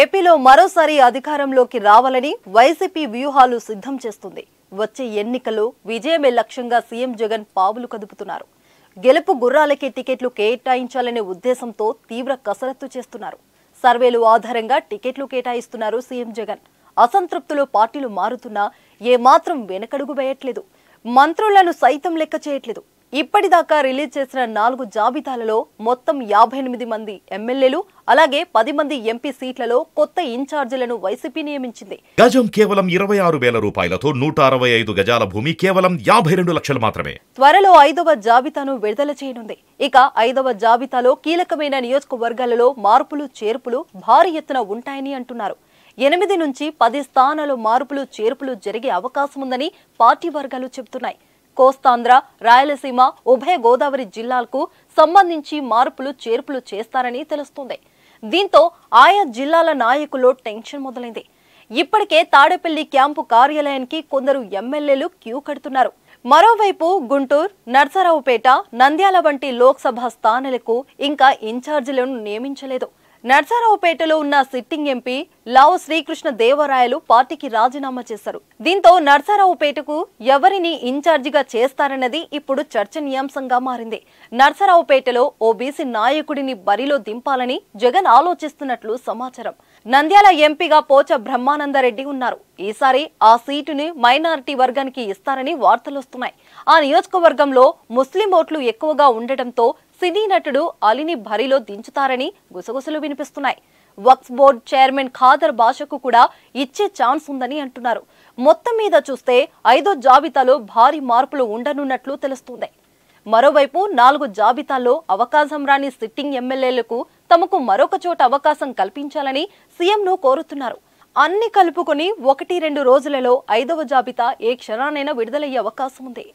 ఏపీలో మరోసారి అధికారంలోకి రావాలని వైసీపీ వ్యూహాలు సిద్ధం చేస్తుంది వచ్చే ఎన్నికల్లో విజయమే లక్ష్యంగా సీఎం జగన్ పావులు కదుపుతున్నారు గెలుపు గుర్రాలకే టికెట్లు కేటాయించాలనే ఉద్దేశంతో తీవ్ర కసరత్తు చేస్తున్నారు సర్వేలు ఆధారంగా టికెట్లు కేటాయిస్తున్నారు సీఎం జగన్ అసంతృప్తులు పార్టీలు మారుతున్నా ఏమాత్రం వెనకడుగు వేయట్లేదు మంత్రులను సైతం లెక్క చేయట్లేదు ఇప్పటిదాకా రిలీజ్ చేసిన నాలుగు జాబితాలలో మొత్తం యాభై ఎనిమిది మంది ఎమ్మెల్యేలు అలాగే పది మంది ఎంపీ సీట్లలో కొత్త ఇన్ఛార్జీలను వైసీపీ నియమించింది గజం కేవలం ఇరవై ఆరు వేల రూపాయలతో నూట అరవై ఐదు గజాల భూమి కేవలం యాభై రెండు లక్షలు మాత్రమే త్వరలో ఐదవ జాబితాను విడుదల చేయనుంది ఇక ఐదవ జాబితాలో కీలకమైన నియోజకవర్గాలలో మార్పులు చేర్పులు భారీ ఎత్తున ఉంటాయని అంటున్నారు ఎనిమిది నుంచి పది స్థానాలు మార్పులు చేర్పులు జరిగే అవకాశం ఉందని పార్టీ వర్గాలు చెబుతున్నాయి కోస్తాంధ్ర రాయలసీమ ఉభయ గోదావరి జిల్లాలకు సంబంధించి మార్పులు చేర్పులు చేస్తారని తెలుస్తోంది దీంతో ఆయా జిల్లాల నాయకులు టెన్షన్ మొదలైంది ఇప్పటికే తాడేపల్లి క్యాంపు కార్యాలయానికి కొందరు ఎమ్మెల్యేలు క్యూ కడుతున్నారు మరోవైపు గుంటూరు నర్సరావుపేట నంద్యాల వంటి లోక్సభ స్థానాలకు ఇంకా ఇన్ఛార్జీలను నియమించలేదు నర్సారావుపేటలో ఉన్న సిట్టింగ్ ఎంపీ లావు శ్రీకృష్ణ దేవరాయలు పార్టీకి రాజీనామా చేశారు దీంతో నర్సారావుపేటకు ఎవరిని ఇన్ఛార్జిగా చేస్తారన్నది ఇప్పుడు చర్చనీయాంశంగా మారింది నర్సారావుపేటలో ఓ బీసీ నాయకుడిని బరిలో దింపాలని జగన్ ఆలోచిస్తున్నట్లు సమాచారం నంద్యాల ఎంపీగా పోచ బ్రహ్మానందరెడ్డి ఉన్నారు ఈసారి ఆ సీటుని మైనారిటీ వర్గానికి ఇస్తారని వార్తలొస్తున్నాయి ఆ నియోజకవర్గంలో ముస్లిం ఓట్లు ఎక్కువగా ఉండటంతో సినీ నటుడు అలిని భరిలో దించుతారని గుసగుసలు వినిపిస్తున్నాయి వక్స్ బోర్డ్ చైర్మన్ ఖాదర్ భాషకు కూడా ఇచ్చే ఛాన్స్ ఉందని అంటున్నారు మొత్తం మీద చూస్తే ఐదో జాబితాలో భారీ మార్పులు ఉండనున్నట్లు తెలుస్తుంది మరోవైపు నాలుగు జాబితాల్లో అవకాశం రాని సిట్టింగ్ ఎమ్మెల్యేలకు తమకు మరొక చోట అవకాశం కల్పించాలని సీఎంను కోరుతున్నారు అన్ని కలుపుకొని ఒకటి రెండు రోజులలో ఐదవ జాబితా ఏ క్షణానైనా విడుదలయ్యే అవకాశం ఉంది